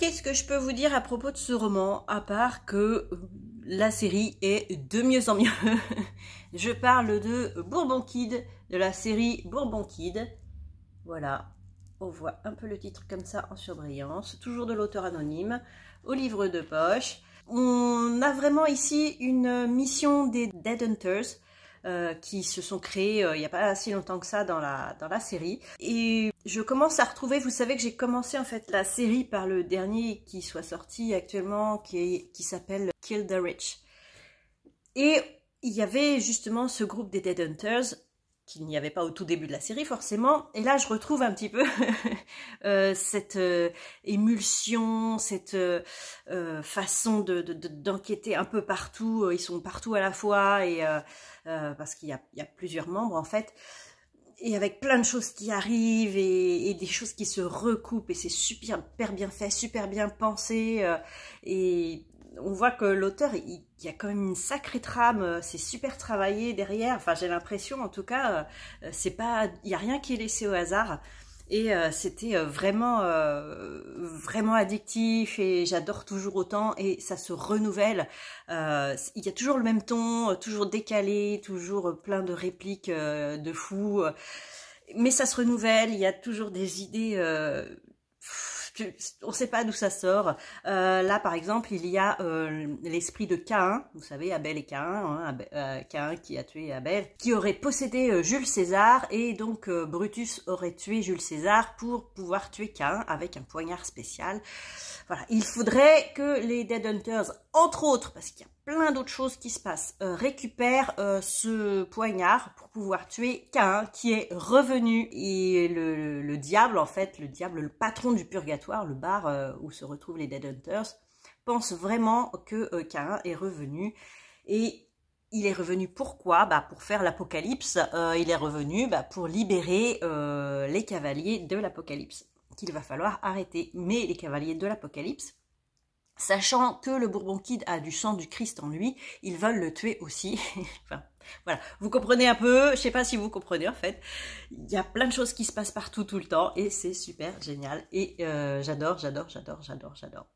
Qu'est-ce que je peux vous dire à propos de ce roman, à part que euh, la série est de mieux en mieux Je parle de Bourbon Kid, de la série Bourbon Kid. Voilà, on voit un peu le titre comme ça en surbrillance, toujours de l'auteur anonyme, au livre de poche. On a vraiment ici une mission des Dead Hunters, euh, qui se sont créés euh, il n'y a pas si longtemps que ça dans la, dans la série. Et je commence à retrouver, vous savez que j'ai commencé en fait la série par le dernier qui soit sorti actuellement, qui, qui s'appelle Kill the Rich. Et il y avait justement ce groupe des Dead Hunters qu'il n'y avait pas au tout début de la série forcément. Et là, je retrouve un petit peu Euh, cette euh, émulsion, cette euh, façon de d'enquêter de, un peu partout. Ils sont partout à la fois et parce qu'il y, y a, plusieurs membres en fait. Et avec plein de choses qui arrivent et, et des choses qui se recoupent et c'est super, bien fait, super bien pensé et on voit que l'auteur, il, il, y a quand même une sacrée trame, c'est super travaillé derrière. Enfin, j'ai l'impression, en tout cas, c'est pas, il y a rien qui est laissé au hasard. Et euh, c'était euh, vraiment, euh, vraiment addictif et j'adore toujours autant et ça se renouvelle. il y a toujours le même ton, toujours décalé, toujours plein de répliques de fous. mais ça se renouvelle, il y a toujours des idées on ne sait pas d'où ça sort. Euh, là, par exemple, il y a euh, l'esprit de Caïn, vous savez, Abel et Caïn, hein, euh, qui a tué Abel, qui aurait possédé Jules César, et donc Brutus aurait tué Jules César pour pouvoir tuer Caïn avec un poignard spécial. Voilà, il faudrait que les Dead Hunters, entre autres, parce qu'il y a plein d'autres choses qui se passent. Euh, récupère euh, ce poignard pour pouvoir tuer Cain qui est revenu et le, diable en fait, le diable, le patron du purgatoire, le bar euh, où se retrouvent les Dead Hunters, pense vraiment que Cain est revenu et il est revenu pourquoi bah Pour faire l'apocalypse. il est revenu bah, pour libérer les cavaliers de l'apocalypse qu'il va falloir arrêter. Mais les cavaliers de l'apocalypse, Sachant que le Bourbon Kid a du sang du Christ en lui, ils veulent le tuer aussi. enfin, voilà, vous comprenez un peu, je sais pas si vous comprenez en fait. Il y a plein de choses qui se passent partout tout le temps et c'est super génial. Et j'adore, j'adore, j'adore, j'adore, j'adore.